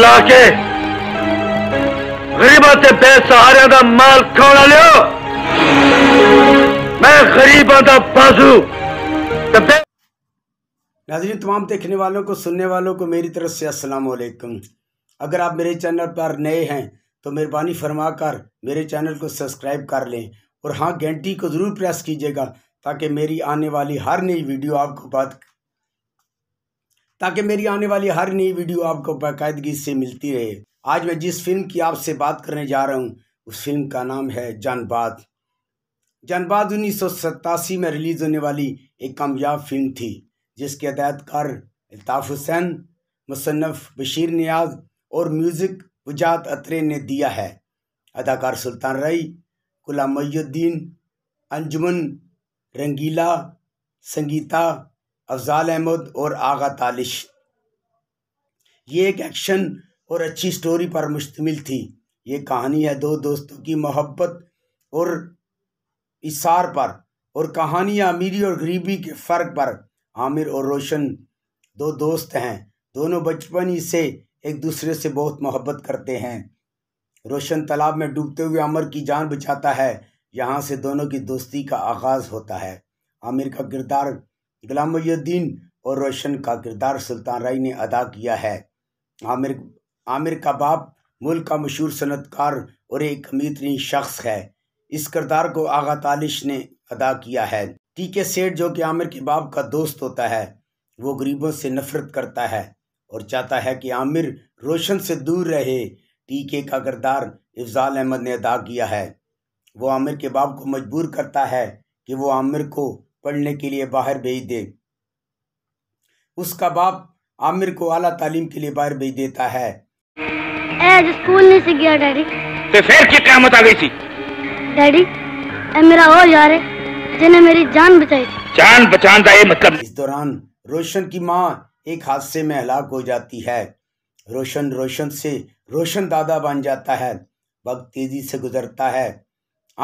ला के गरीबों से बेसहारे का माल खाना लियो मैं गरीबों का बाजू नाजरी तमाम देखने वालों को सुनने वालों को मेरी तरफ से अस्सलाम वालेकुम अगर आप मेरे चैनल पर नए हैं तो मेहरबानी फरमा कर मेरे चैनल को सब्सक्राइब कर लें और हाँ घंटी को ज़रूर प्रेस कीजिएगा ताकि मेरी आने वाली हर नई वीडियो आपको बात ताकि मेरी आने वाली हर नई वीडियो आपको बाकायदगी से मिलती रहे आज मैं जिस फिल्म की आपसे बात करने जा रहा हूँ उस फिल्म का नाम है जानबाद जानबाद उन्नीस में रिलीज़ होने वाली एक कामयाब फिल्म थी जिसके हदायतकार अल्ताफ़ हुसैन मुसनफ़ बशीर नियाज और म्यूज़िक वजात अतरे ने दिया है अदाकार सुल्तान रई गुलाम मयुद्दीन अंजुमन रंगीला संगीता अफजाल अहमद और आगा तालिश ये एक एक्शन और अच्छी स्टोरी पर मुश्तमिल थी ये कहानी है दो दोस्तों की मोहब्बत और इसार पर और कहानी अमीरी और गरीबी के फ़र्क पर आमिर और रोशन दो दोस्त हैं दोनों बचपन ही से एक दूसरे से बहुत मोहब्बत करते हैं रोशन तालाब में डूबते हुए अमर की जान बचाता है यहाँ से दोनों की दोस्ती का आगाज़ होता है आमिर का किरदार गुलामुद्दीन और रोशन का किरदार सुल्तान राय ने अदा किया है आमिर आमिर का बाप मुल्क का मशहूर सनतकार और एक अमीतरीन शख्स है इस किरदार को आगा तालिश ने अदा किया है टी के सेठ जो कि आमिर के बाप का दोस्त होता है वो गरीबों से नफरत करता है और चाहता है कि आमिर रोशन से दूर रहे टी के का किरदार इफजाल अहमद ने अदा किया है वो आमिर के बाप को मजबूर करता है कि वो आमिर को पढ़ने के लिए बाहर भेज दे उसका बाप आमिर को आला तालीम के लिए बाहर भेज देता है स्कूल नहीं से गया डैडी तो फिर की कयामत आ गई थी डैडी मेरा और यार है जिन्हें मेरी जान बचाई थी जान बचान का मतलब इस दौरान रोशन की माँ एक हादसे में हलाक हो जाती है रोशन रोशन से रोशन दादा बन जाता है वक्त तेजी से गुजरता है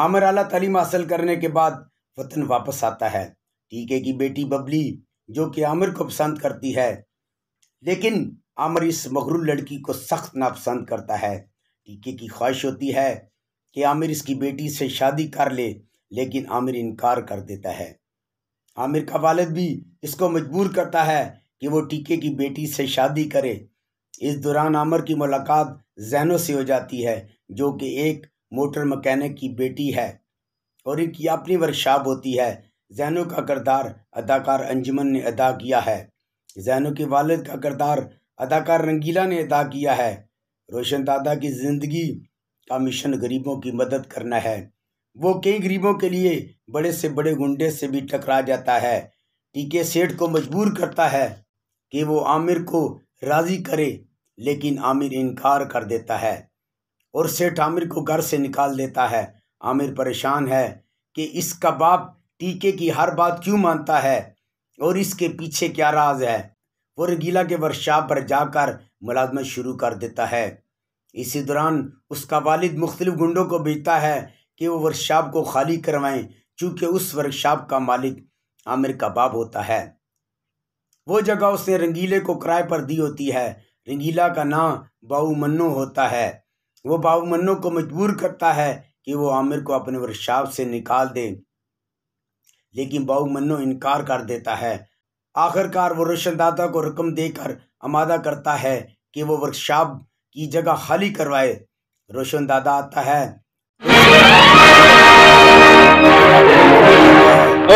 आमिर आला तालीम हासिल करने के बाद वतन वापस आता है टीके की बेटी बबली जो कि आमिर को पसंद करती है लेकिन आमिर इस मगरू लड़की को सख्त नापसंद करता है टीके की ख्वाहिश होती है कि आमिर इसकी बेटी से शादी कर ले लेकिन आमिर इनकार कर देता है आमिर का वालद भी इसको मजबूर करता है कि वो टीके की बेटी से शादी करे इस दौरान आमिर की मुलाकात जहनों से हो जाती है जो कि एक मोटर मकैनिक की बेटी है और एक यापनी वर्कशॉप होती है जैनों का करदार अदाकार अंजुमन ने अदा किया है जैनों के वालद का करदार अदाकार रंगीला ने अदा किया है रोशन दादा की ज़िंदगी का मिशन गरीबों की मदद करना है वो कई गरीबों के लिए बड़े से बड़े गुंडे से भी टकरा जाता है टीके सेठ को मजबूर करता है कि वो आमिर को राज़ी करे लेकिन आमिर इनकार कर देता है और सेठ आमिर को घर से निकाल देता है आमिर परेशान है कि इसका बाप टीके की हर बात क्यों मानता है और इसके पीछे क्या राज है वो रंगीला के वर्कशॉप पर जाकर मुलाजमत शुरू कर देता है इसी दौरान उसका वालिद मुख्तलिफ गुंडों को भेजता है कि वो वर्कशॉप को खाली करवाएं चूँकि उस वर्कशॉप का मालिक आमिर का बाप होता है वो जगह उसने रंगीले को किराए पर दी होती है रंगीला का नाम बाऊ मन्नो होता है वो बाऊ मन्नो को मजबूर करता है कि वो आमिर को अपने वर्कशॉप से निकाल दे लेकिन बाऊ इनकार कर देता है आखिरकार वो रोशनदाता को रकम देकर आमादा करता है कि वो वर्कशॉप की जगह खाली करवाए रोशन दादा आता है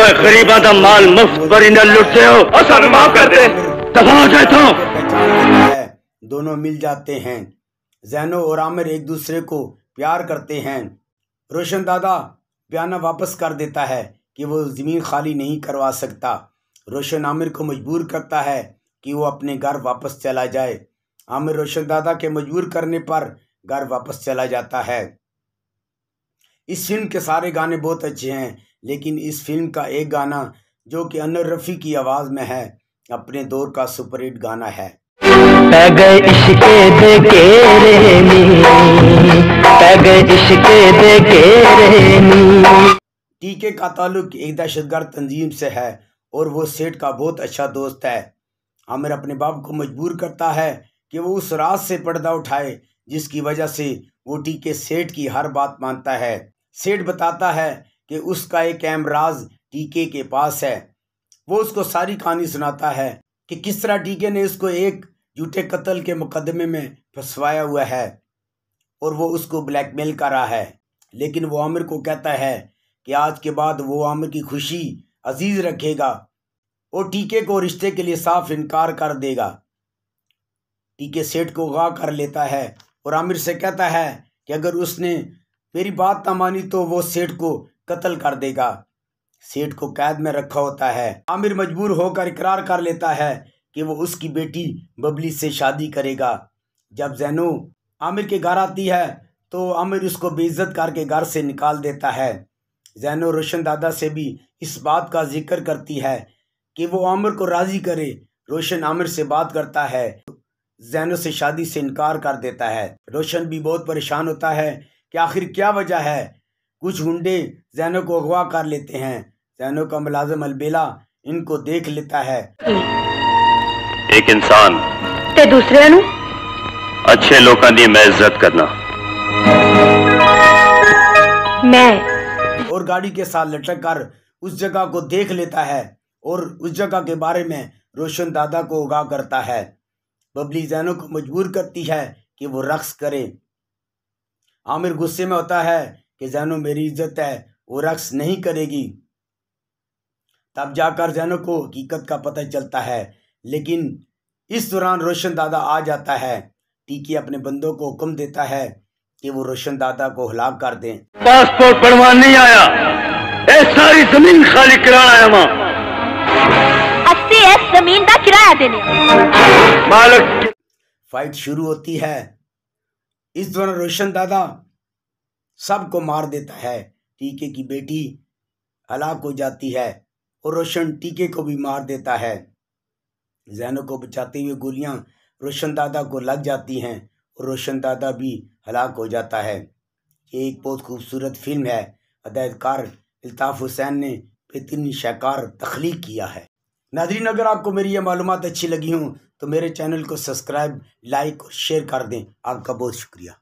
ओए गरीबा माल मुफ्त पर इन्हें हो माफ कर दे हो जाए तो दोनों मिल जाते हैं जैनो और आमिर एक दूसरे को प्यार करते हैं रोशन दादा बयाना वापस कर देता है कि वो ज़मीन खाली नहीं करवा सकता रोशन आमिर को मजबूर करता है कि वो अपने घर वापस चला जाए आमिर रोशन दादा के मजबूर करने पर घर वापस चला जाता है इस फिल्म के सारे गाने बहुत अच्छे हैं लेकिन इस फिल्म का एक गाना जो कि अनर रफ़ी की आवाज़ में है अपने दौर का सुपरहिट गाना है पैग इश्के दे के पैग इश्के दे के टीके का ताल्लुक एक दहशतगर्द तंजीम से है और वो सेठ का बहुत अच्छा दोस्त है आमिर अपने बाप को मजबूर करता है कि वो उस रात से पर्दा उठाए जिसकी वजह से वो टीके सेठ की हर बात मानता है सेठ बताता है कि उसका एक अहम राज टीके के पास है वो उसको सारी कहानी सुनाता है कि किस तरह टीके ने उसको एक झूठे कत्ल के मुकदमे में फंसवाया हुआ है और वो उसको ब्लैकमेल कर रहा है लेकिन वो आमिर को कहता है कि आज के बाद वो आमिर की खुशी अजीज़ रखेगा और टीके को रिश्ते के लिए साफ इनकार कर देगा टीके सेठ को गा कर लेता है और आमिर से कहता है कि अगर उसने मेरी बात ना मानी तो वो सेठ को कत्ल कर देगा सेठ को कैद में रखा होता है आमिर मजबूर होकर इकरार कर लेता है कि वो उसकी बेटी बबली से शादी करेगा जब जैनो आमिर के घर आती है तो आमिर उसको बेइज्जत करके घर से निकाल देता है जैनो रोशन दादा से भी इस बात का जिक्र करती है कि वो आमिर को राज़ी करे रोशन आमिर से बात करता है जैनो से शादी से इनकार कर देता है रोशन भी बहुत परेशान होता है कि आखिर क्या वजह है कुछ गुंडे जैनो को अगवा कर लेते हैं जैनो का मुलाजम अलबेला इनको देख लेता है एक इंसान ते दूसरे नु अच्छे लोगों की मैं इज्जत करना मैं और गाड़ी के साथ लटक कर उस जगह को देख लेता है और उस जगह के बारे में रोशन दादा को उगा करता है बबली जैनो को मजबूर करती है कि वो रक्स करे आमिर गुस्से में होता है कि जैनो मेरी इज्जत है वो रक्स नहीं करेगी तब जाकर जैनो को हकीकत का पता चलता है लेकिन इस दौरान रोशन दादा आ जाता है टीकी अपने बंदों को हुक्म देता है कि वो रोशन दादा को हलाक कर दें पासपोर्ट बनवा नहीं आया ए सारी जमीन खाली कराना आया अस्सी एस जमीन का किराया देने मालक फाइट शुरू होती है इस दौरान रोशन दादा सबको मार देता है टीके की बेटी हलाक हो जाती है और रोशन टीके को भी मार देता है जैनों को बचाते हुए गोलियां रोशन दादा को लग जाती हैं और रोशन दादा भी हलाक हो जाता है ये एक बहुत खूबसूरत फिल्म है हदायतकार अल्ताफ़ हुसैन ने बेहतरीन शाहकार तख्लीक किया है नादरीन अगर आपको मेरी ये मालूम अच्छी लगी हों तो मेरे चैनल को सब्सक्राइब लाइक और शेयर कर दें आपका बहुत शुक्रिया